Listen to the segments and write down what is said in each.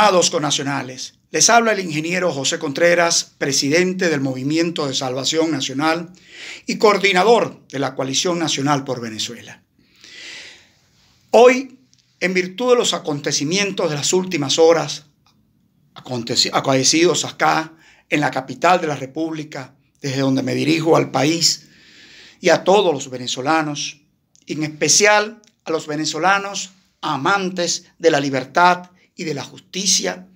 Amados nacionales les habla el ingeniero José Contreras, presidente del Movimiento de Salvación Nacional y coordinador de la Coalición Nacional por Venezuela. Hoy, en virtud de los acontecimientos de las últimas horas, acontecidos acá, en la capital de la República, desde donde me dirijo al país y a todos los venezolanos, en especial a los venezolanos amantes de la libertad y de la justicia,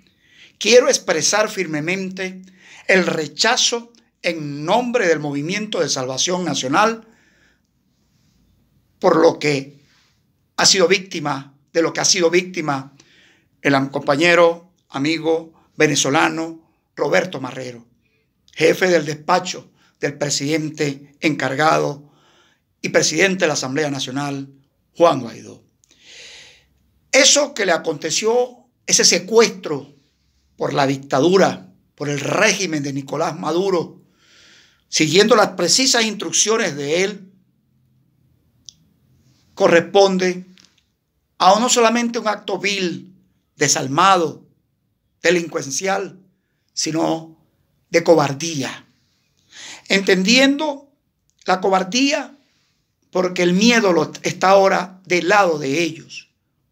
quiero expresar firmemente el rechazo en nombre del Movimiento de Salvación Nacional por lo que ha sido víctima, de lo que ha sido víctima el compañero, amigo venezolano Roberto Marrero, jefe del despacho del presidente encargado y presidente de la Asamblea Nacional, Juan Guaidó. Eso que le aconteció ese secuestro por la dictadura, por el régimen de Nicolás Maduro, siguiendo las precisas instrucciones de él, corresponde a no solamente un acto vil, desalmado, delincuencial, sino de cobardía. Entendiendo la cobardía porque el miedo está ahora del lado de ellos,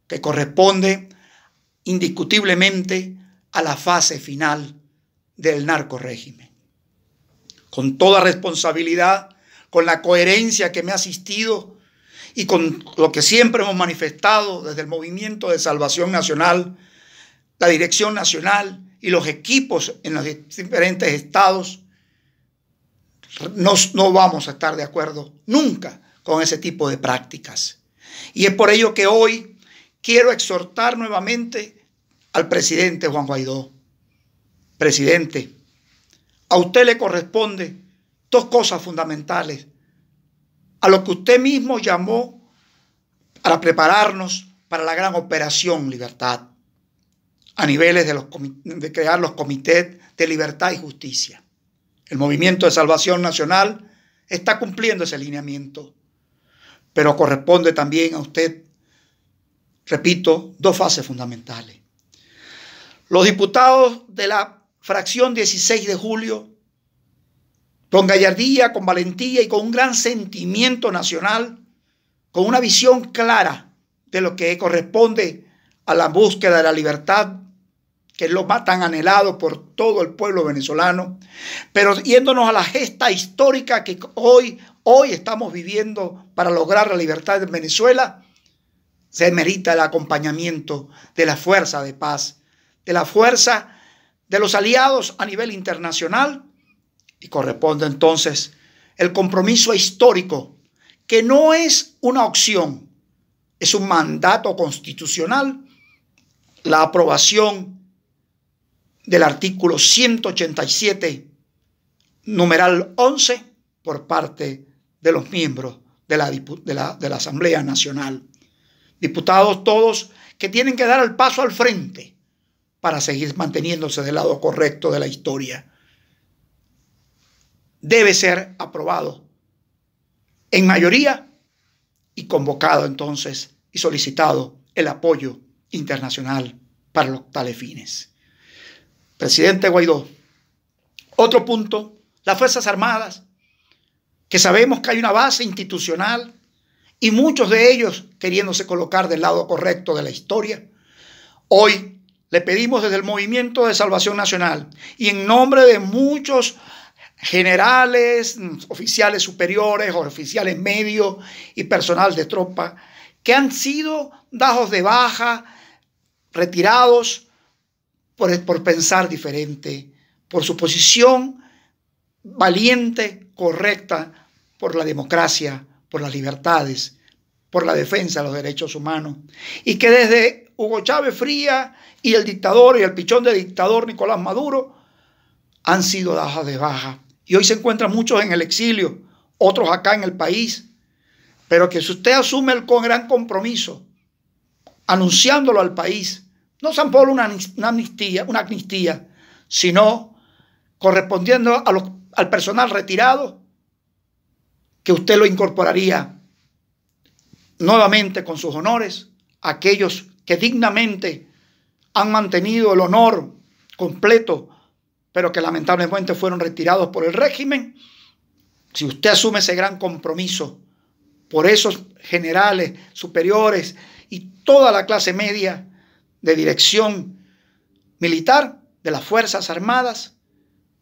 que corresponde indiscutiblemente a la fase final del narcorégimen. Con toda responsabilidad, con la coherencia que me ha asistido y con lo que siempre hemos manifestado desde el Movimiento de Salvación Nacional, la Dirección Nacional y los equipos en los diferentes estados, no, no vamos a estar de acuerdo nunca con ese tipo de prácticas. Y es por ello que hoy quiero exhortar nuevamente al presidente Juan Guaidó. Presidente, a usted le corresponde dos cosas fundamentales. A lo que usted mismo llamó para prepararnos para la gran operación Libertad, a niveles de, los, de crear los comités de libertad y justicia. El Movimiento de Salvación Nacional está cumpliendo ese lineamiento, pero corresponde también a usted, repito, dos fases fundamentales. Los diputados de la fracción 16 de julio, con gallardía, con valentía y con un gran sentimiento nacional, con una visión clara de lo que corresponde a la búsqueda de la libertad, que es lo más tan anhelado por todo el pueblo venezolano, pero yéndonos a la gesta histórica que hoy, hoy estamos viviendo para lograr la libertad en Venezuela, se merita el acompañamiento de la fuerza de paz de la fuerza de los aliados a nivel internacional y corresponde entonces el compromiso histórico, que no es una opción, es un mandato constitucional, la aprobación del artículo 187, numeral 11, por parte de los miembros de la, de la, de la Asamblea Nacional. Diputados todos que tienen que dar el paso al frente para seguir manteniéndose del lado correcto de la historia. Debe ser aprobado en mayoría y convocado entonces y solicitado el apoyo internacional para los tales fines. Presidente Guaidó, otro punto, las Fuerzas Armadas, que sabemos que hay una base institucional y muchos de ellos queriéndose colocar del lado correcto de la historia, hoy le pedimos desde el Movimiento de Salvación Nacional y en nombre de muchos generales, oficiales superiores, oficiales medios y personal de tropa que han sido dados de baja, retirados por, por pensar diferente, por su posición valiente, correcta, por la democracia, por las libertades, por la defensa de los derechos humanos, y que desde Hugo Chávez Fría y el dictador y el pichón de dictador Nicolás Maduro han sido dadas de baja. Y hoy se encuentran muchos en el exilio, otros acá en el país. Pero que si usted asume el gran compromiso, anunciándolo al país, no San Pablo una, amnistía, una amnistía, sino correspondiendo a los, al personal retirado, que usted lo incorporaría nuevamente con sus honores aquellos que dignamente han mantenido el honor completo, pero que lamentablemente fueron retirados por el régimen, si usted asume ese gran compromiso por esos generales, superiores y toda la clase media de dirección militar de las Fuerzas Armadas,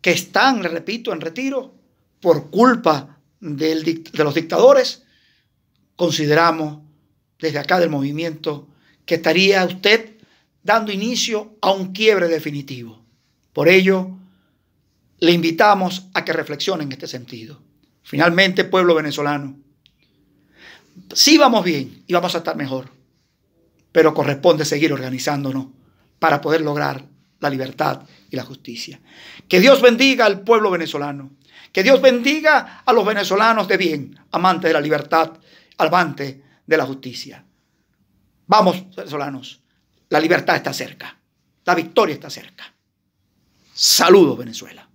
que están, repito, en retiro por culpa de los dictadores, consideramos desde acá del movimiento que estaría usted dando inicio a un quiebre definitivo. Por ello, le invitamos a que reflexione en este sentido. Finalmente, pueblo venezolano, sí vamos bien y vamos a estar mejor, pero corresponde seguir organizándonos para poder lograr la libertad y la justicia. Que Dios bendiga al pueblo venezolano, que Dios bendiga a los venezolanos de bien, amantes de la libertad, amantes de la justicia. Vamos, venezolanos, la libertad está cerca, la victoria está cerca. Saludos, Venezuela.